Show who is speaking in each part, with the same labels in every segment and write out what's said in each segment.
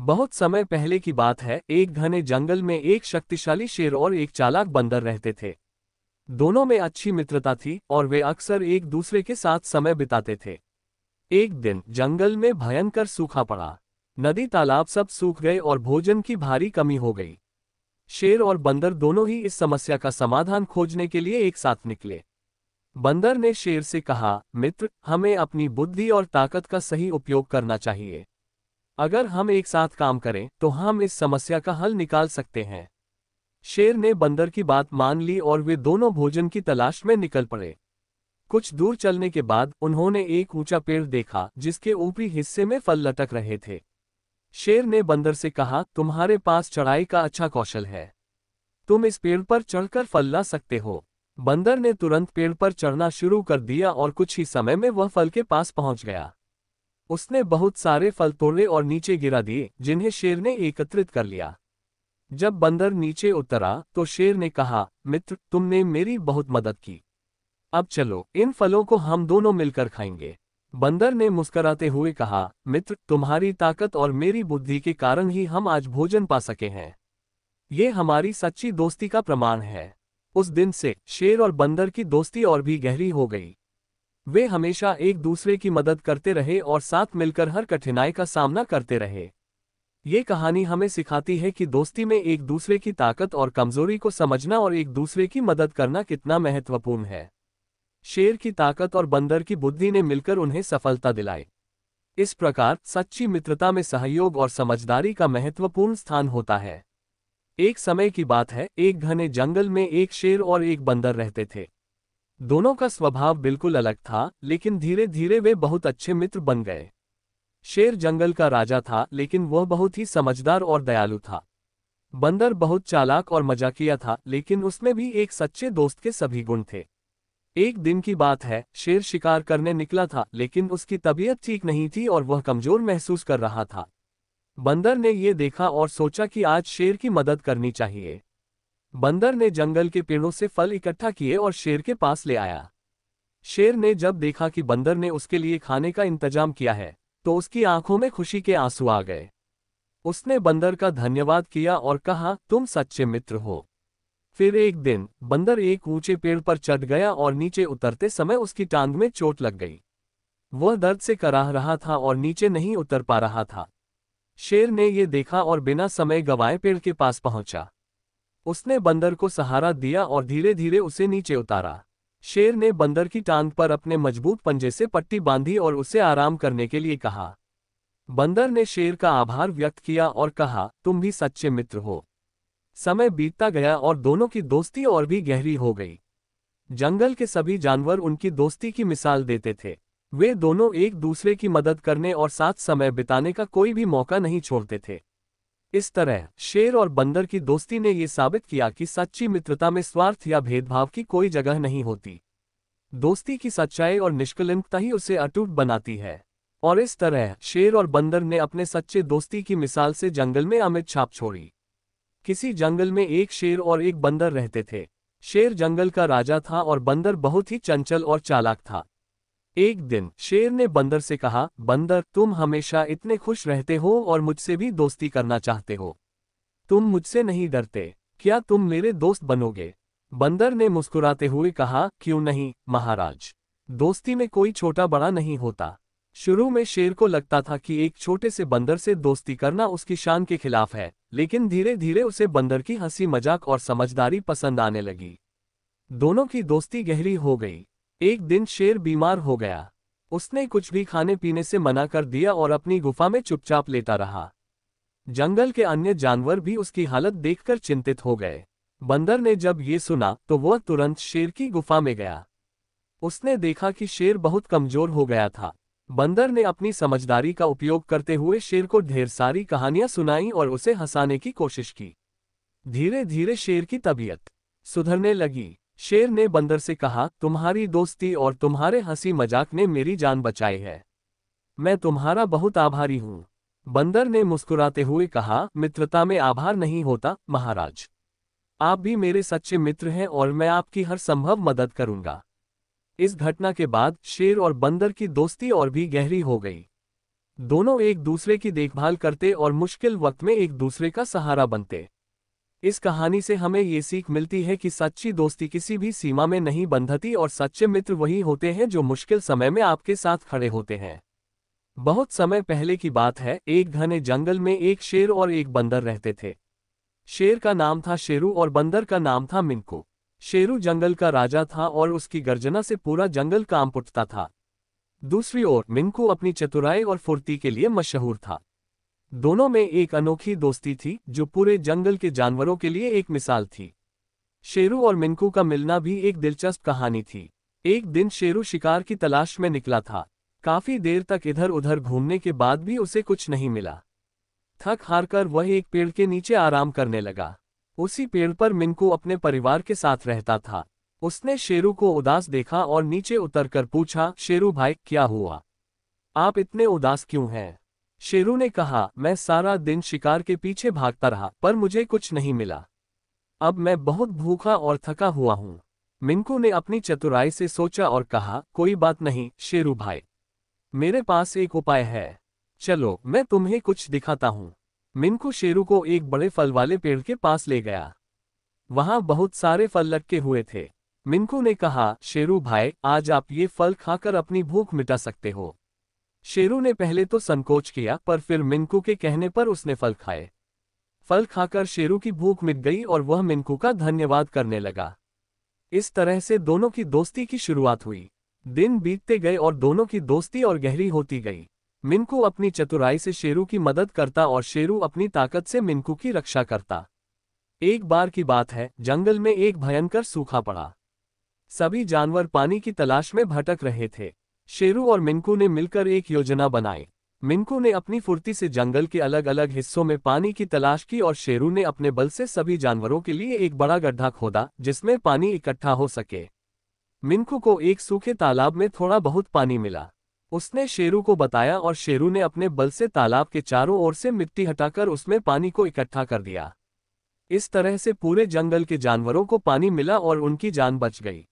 Speaker 1: बहुत समय पहले की बात है एक घने जंगल में एक शक्तिशाली शेर और एक चालाक बंदर रहते थे दोनों में अच्छी मित्रता थी और वे अक्सर एक दूसरे के साथ समय बिताते थे एक दिन जंगल में भयंकर सूखा पड़ा नदी तालाब सब सूख गए और भोजन की भारी कमी हो गई शेर और बंदर दोनों ही इस समस्या का समाधान खोजने के लिए एक साथ निकले बंदर ने शेर से कहा मित्र हमें अपनी बुद्धि और ताकत का सही उपयोग करना चाहिए अगर हम एक साथ काम करें तो हम इस समस्या का हल निकाल सकते हैं शेर ने बंदर की बात मान ली और वे दोनों भोजन की तलाश में निकल पड़े कुछ दूर चलने के बाद उन्होंने एक ऊंचा पेड़ देखा जिसके ऊपरी हिस्से में फल लटक रहे थे शेर ने बंदर से कहा तुम्हारे पास चढ़ाई का अच्छा कौशल है तुम इस पेड़ पर चढ़कर फल ला सकते हो बंदर ने तुरंत पेड़ पर चढ़ना शुरू कर दिया और कुछ ही समय में वह फल के पास पहुंच गया उसने बहुत सारे फल तोड़े और नीचे गिरा दिए जिन्हें शेर ने एकत्रित कर लिया जब बंदर नीचे उतरा तो शेर ने कहा मित्र तुमने मेरी बहुत मदद की अब चलो इन फलों को हम दोनों मिलकर खाएंगे बंदर ने मुस्कराते हुए कहा मित्र तुम्हारी ताकत और मेरी बुद्धि के कारण ही हम आज भोजन पा सके हैं ये हमारी सच्ची दोस्ती का प्रमाण है उस दिन से शेर और बंदर की दोस्ती और भी गहरी हो गई वे हमेशा एक दूसरे की मदद करते रहे और साथ मिलकर हर कठिनाई का सामना करते रहे ये कहानी हमें सिखाती है कि दोस्ती में एक दूसरे की ताकत और कमजोरी को समझना और एक दूसरे की मदद करना कितना महत्वपूर्ण है शेर की ताकत और बंदर की बुद्धि ने मिलकर उन्हें सफलता दिलाई इस प्रकार सच्ची मित्रता में सहयोग और समझदारी का महत्वपूर्ण स्थान होता है एक समय की बात है एक घने जंगल में एक शेर और एक बंदर रहते थे दोनों का स्वभाव बिल्कुल अलग था लेकिन धीरे धीरे वे बहुत अच्छे मित्र बन गए शेर जंगल का राजा था लेकिन वह बहुत ही समझदार और दयालु था बंदर बहुत चालाक और मजाकिया था लेकिन उसमें भी एक सच्चे दोस्त के सभी गुण थे एक दिन की बात है शेर शिकार करने निकला था लेकिन उसकी तबीयत ठीक नहीं थी और वह कमजोर महसूस कर रहा था बंदर ने ये देखा और सोचा कि आज शेर की मदद करनी चाहिए बंदर ने जंगल के पेड़ों से फल इकट्ठा किए और शेर के पास ले आया शेर ने जब देखा कि बंदर ने उसके लिए खाने का इंतजाम किया है तो उसकी आंखों में खुशी के आंसू आ गए उसने बंदर का धन्यवाद किया और कहा तुम सच्चे मित्र हो फिर एक दिन बंदर एक ऊंचे पेड़ पर चढ़ गया और नीचे उतरते समय उसकी टांग में चोट लग गई वह दर्द से कराह रहा था और नीचे नहीं उतर पा रहा था शेर ने ये देखा और बिना समय गवाए पेड़ के पास पहुंचा उसने बंदर को सहारा दिया और धीरे धीरे उसे नीचे उतारा शेर ने बंदर की टांग पर अपने मजबूत पंजे से पट्टी बांधी और उसे आराम करने के लिए कहा बंदर ने शेर का आभार व्यक्त किया और कहा तुम भी सच्चे मित्र हो समय बीतता गया और दोनों की दोस्ती और भी गहरी हो गई जंगल के सभी जानवर उनकी दोस्ती की मिसाल देते थे वे दोनों एक दूसरे की मदद करने और साथ समय बिताने का कोई भी मौका नहीं छोड़ते थे इस तरह शेर और बंदर की दोस्ती ने ये साबित किया कि सच्ची मित्रता में स्वार्थ या भेदभाव की कोई जगह नहीं होती दोस्ती की सच्चाई और निष्कलिंकता ही उसे अटूट बनाती है और इस तरह शेर और बंदर ने अपने सच्चे दोस्ती की मिसाल से जंगल में अमित छाप छोड़ी किसी जंगल में एक शेर और एक बंदर रहते थे शेर जंगल का राजा था और बंदर बहुत ही चंचल और चालाक था एक दिन शेर ने बंदर से कहा बंदर तुम हमेशा इतने खुश रहते हो और मुझसे भी दोस्ती करना चाहते हो तुम मुझसे नहीं डरते क्या तुम मेरे दोस्त बनोगे बंदर ने मुस्कुराते हुए कहा क्यों नहीं महाराज दोस्ती में कोई छोटा बड़ा नहीं होता शुरू में शेर को लगता था कि एक छोटे से बंदर से दोस्ती करना उसकी शान के खिलाफ है लेकिन धीरे धीरे उसे बंदर की हंसी मजाक और समझदारी पसंद आने लगी दोनों की दोस्ती गहरी हो गई एक दिन शेर बीमार हो गया उसने कुछ भी खाने पीने से मना कर दिया और अपनी गुफा में चुपचाप लेता रहा जंगल के अन्य जानवर भी उसकी हालत देखकर चिंतित हो गए बंदर ने जब ये सुना तो वह तुरंत शेर की गुफा में गया उसने देखा कि शेर बहुत कमजोर हो गया था बंदर ने अपनी समझदारी का उपयोग करते हुए शेर को ढेर सारी कहानियां सुनाई और उसे हंसाने की कोशिश की धीरे धीरे शेर की तबीयत सुधरने लगी शेर ने बंदर से कहा तुम्हारी दोस्ती और तुम्हारे हंसी मजाक ने मेरी जान बचाई है मैं तुम्हारा बहुत आभारी हूं बंदर ने मुस्कुराते हुए कहा मित्रता में आभार नहीं होता महाराज आप भी मेरे सच्चे मित्र हैं और मैं आपकी हर संभव मदद करूंगा इस घटना के बाद शेर और बंदर की दोस्ती और भी गहरी हो गई दोनों एक दूसरे की देखभाल करते और मुश्किल वक्त में एक दूसरे का सहारा बनते इस कहानी से हमें ये सीख मिलती है कि सच्ची दोस्ती किसी भी सीमा में नहीं बंधती और सच्चे मित्र वही होते हैं जो मुश्किल समय में आपके साथ खड़े होते हैं बहुत समय पहले की बात है एक घने जंगल में एक शेर और एक बंदर रहते थे शेर का नाम था शेरू और बंदर का नाम था मिनकू शेरू जंगल का राजा था और उसकी गर्जना से पूरा जंगल काम उठता था दूसरी ओर मिनकू अपनी चतुराई और फुर्ती के लिए मशहूर था दोनों में एक अनोखी दोस्ती थी जो पूरे जंगल के जानवरों के लिए एक मिसाल थी शेरू और मिनकू का मिलना भी एक दिलचस्प कहानी थी एक दिन शेरू शिकार की तलाश में निकला था काफी देर तक इधर उधर घूमने के बाद भी उसे कुछ नहीं मिला थक हार कर वह एक पेड़ के नीचे आराम करने लगा उसी पेड़ पर मिनकू अपने परिवार के साथ रहता था उसने शेरू को उदास देखा और नीचे उतरकर पूछा शेरू भाई क्या हुआ आप इतने उदास क्यों हैं शेरू ने कहा मैं सारा दिन शिकार के पीछे भागता रहा पर मुझे कुछ नहीं मिला अब मैं बहुत भूखा और थका हुआ हूँ मिंकू ने अपनी चतुराई से सोचा और कहा कोई बात नहीं शेरू भाई मेरे पास एक उपाय है चलो मैं तुम्हें कुछ दिखाता हूँ मिंकू शेरू को एक बड़े फल वाले पेड़ के पास ले गया वहाँ बहुत सारे फल लटके हुए थे मिंकू ने कहा शेरू भाई आज आप ये फल खाकर अपनी भूख मिटा सकते हो शेरू ने पहले तो संकोच किया पर फिर मिनकू के कहने पर उसने फल खाए फल खाकर शेरू की भूख मिट गई और वह मिनकू का धन्यवाद करने लगा इस तरह से दोनों की दोस्ती की शुरुआत हुई दिन बीतते गए और दोनों की दोस्ती और गहरी होती गई मिनकू अपनी चतुराई से शेरू की मदद करता और शेरू अपनी ताकत से मिनकू की रक्षा करता एक बार की बात है जंगल में एक भयंकर सूखा पड़ा सभी जानवर पानी की तलाश में भटक रहे थे शेरू और मिनकू ने मिलकर एक योजना बनाई मिनकू ने अपनी फुर्ती से जंगल के अलग अलग हिस्सों में पानी की तलाश की और शेरू ने अपने बल से सभी जानवरों के लिए एक बड़ा गड्ढा खोदा जिसमें पानी इकट्ठा हो सके मिनकू को एक सूखे तालाब में थोड़ा बहुत पानी मिला उसने शेरू को बताया और शेरू ने अपने बल से तालाब के चारों ओर से मिट्टी हटाकर उसमें पानी को इकट्ठा कर दिया इस तरह से पूरे जंगल के जानवरों को पानी मिला और उनकी जान बच गई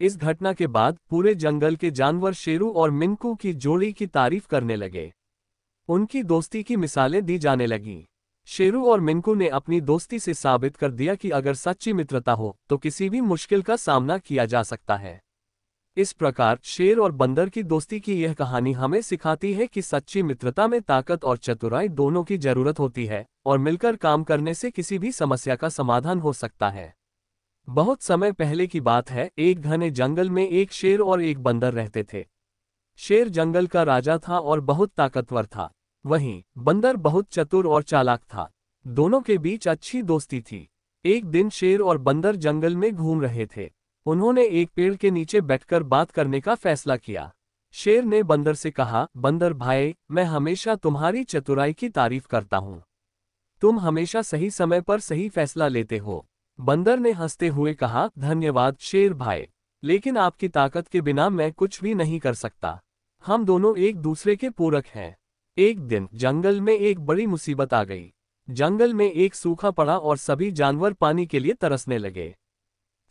Speaker 1: इस घटना के बाद पूरे जंगल के जानवर शेरू और मिनकू की जोड़ी की तारीफ करने लगे उनकी दोस्ती की मिसालें दी जाने लगीं शेरू और मिनकू ने अपनी दोस्ती से साबित कर दिया कि अगर सच्ची मित्रता हो तो किसी भी मुश्किल का सामना किया जा सकता है इस प्रकार शेर और बंदर की दोस्ती की यह कहानी हमें सिखाती है कि सच्ची मित्रता में ताकत और चतुराई दोनों की जरूरत होती है और मिलकर काम करने से किसी भी समस्या का समाधान हो सकता है बहुत समय पहले की बात है एक घने जंगल में एक शेर और एक बंदर रहते थे शेर जंगल का राजा था और बहुत ताकतवर था वहीं बंदर बहुत चतुर और चालाक था दोनों के बीच अच्छी दोस्ती थी एक दिन शेर और बंदर जंगल में घूम रहे थे उन्होंने एक पेड़ के नीचे बैठकर बात करने का फैसला किया शेर ने बंदर से कहा बंदर भाई मैं हमेशा तुम्हारी चतुराई की तारीफ करता हूँ तुम हमेशा सही समय पर सही फैसला लेते हो बंदर ने हंसते हुए कहा धन्यवाद शेर भाई लेकिन आपकी ताकत के बिना मैं कुछ भी नहीं कर सकता हम दोनों एक दूसरे के पूरक हैं एक दिन जंगल में एक बड़ी मुसीबत आ गई जंगल में एक सूखा पड़ा और सभी जानवर पानी के लिए तरसने लगे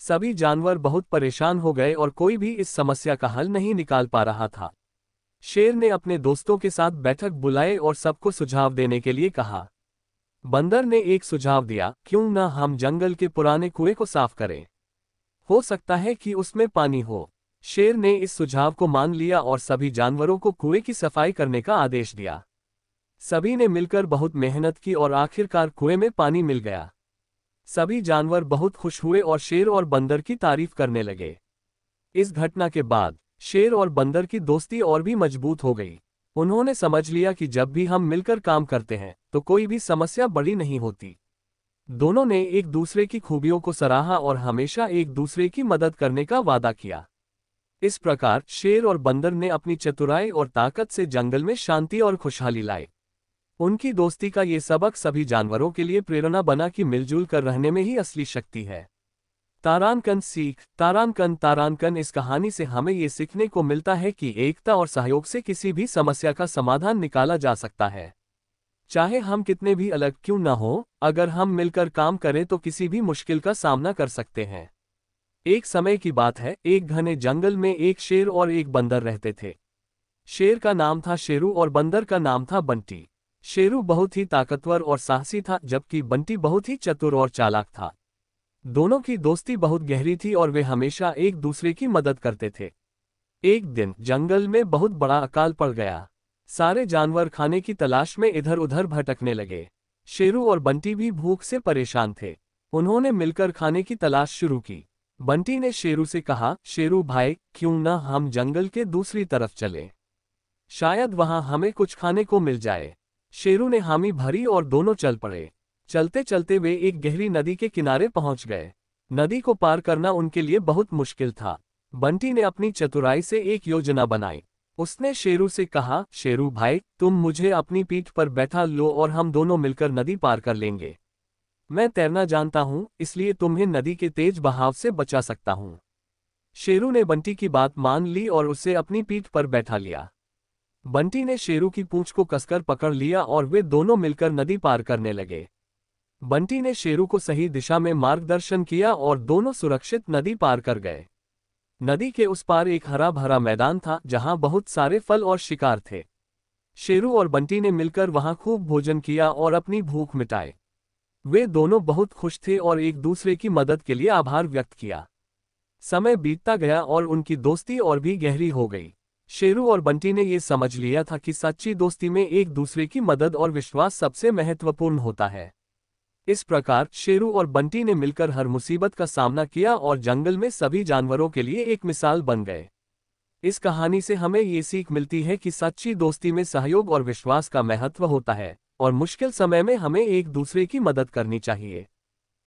Speaker 1: सभी जानवर बहुत परेशान हो गए और कोई भी इस समस्या का हल नहीं निकाल पा रहा था शेर ने अपने दोस्तों के साथ बैठक बुलाए और सबको सुझाव देने के लिए कहा बंदर ने एक सुझाव दिया क्यों न हम जंगल के पुराने कुएं को साफ करें हो सकता है कि उसमें पानी हो शेर ने इस सुझाव को मान लिया और सभी जानवरों को कुएं की सफाई करने का आदेश दिया सभी ने मिलकर बहुत मेहनत की और आखिरकार कुएं में पानी मिल गया सभी जानवर बहुत खुश हुए और शेर और बंदर की तारीफ करने लगे इस घटना के बाद शेर और बंदर की दोस्ती और भी मजबूत हो गई उन्होंने समझ लिया कि जब भी हम मिलकर काम करते हैं तो कोई भी समस्या बड़ी नहीं होती दोनों ने एक दूसरे की खूबियों को सराहा और हमेशा एक दूसरे की मदद करने का वादा किया इस प्रकार शेर और बंदर ने अपनी चतुराई और ताकत से जंगल में शांति और खुशहाली लाए उनकी दोस्ती का ये सबक सभी जानवरों के लिए प्रेरणा बना कि मिलजुल कर रहने में ही असली शक्ति है तारानकन सीख तारानकन तारानकन इस कहानी से हमें ये सीखने को मिलता है कि एकता और सहयोग से किसी भी समस्या का समाधान निकाला जा सकता है चाहे हम कितने भी अलग क्यों न हो अगर हम मिलकर काम करें तो किसी भी मुश्किल का सामना कर सकते हैं एक समय की बात है एक घने जंगल में एक शेर और एक बंदर रहते थे शेर का नाम था शेरू और बंदर का नाम था बंटी शेरू बहुत ही ताकतवर और साहसी था जबकि बंटी बहुत ही चतुर और चालाक था दोनों की दोस्ती बहुत गहरी थी और वे हमेशा एक दूसरे की मदद करते थे एक दिन जंगल में बहुत बड़ा अकाल पड़ गया सारे जानवर खाने की तलाश में इधर उधर भटकने लगे शेरू और बंटी भी भूख से परेशान थे उन्होंने मिलकर खाने की तलाश शुरू की बंटी ने शेरू से कहा शेरू भाई क्यों न हम जंगल के दूसरी तरफ चले शायद वहां हमें कुछ खाने को मिल जाए शेरू ने हामी भरी और दोनों चल पड़े चलते चलते वे एक गहरी नदी के किनारे पहुंच गए नदी को पार करना उनके लिए बहुत मुश्किल था बंटी ने अपनी चतुराई से एक योजना बनाई उसने शेरू से कहा शेरू भाई तुम मुझे अपनी पीठ पर बैठा लो और हम दोनों मिलकर नदी पार कर लेंगे मैं तैरना जानता हूं इसलिए तुम्हें नदी के तेज बहाव से बचा सकता हूँ शेरू ने बंटी की बात मान ली और उसे अपनी पीठ पर बैठा लिया बंटी ने शेरू की पूंछ को कसकर पकड़ लिया और वे दोनों मिलकर नदी पार करने लगे बंटी ने शेरू को सही दिशा में मार्गदर्शन किया और दोनों सुरक्षित नदी पार कर गए नदी के उस पार एक हरा भरा मैदान था जहां बहुत सारे फल और शिकार थे शेरू और बंटी ने मिलकर वहां खूब भोजन किया और अपनी भूख मिटाए वे दोनों बहुत खुश थे और एक दूसरे की मदद के लिए आभार व्यक्त किया समय बीतता गया और उनकी दोस्ती और भी गहरी हो गई शेरू और बंटी ने ये समझ लिया था कि सच्ची दोस्ती में एक दूसरे की मदद और विश्वास सबसे महत्वपूर्ण होता है इस प्रकार शेरू और बंटी ने मिलकर हर मुसीबत का सामना किया और जंगल में सभी जानवरों के लिए एक मिसाल बन गए इस कहानी से हमें ये सीख मिलती है कि सच्ची दोस्ती में सहयोग और विश्वास का महत्व होता है और मुश्किल समय में हमें एक दूसरे की मदद करनी चाहिए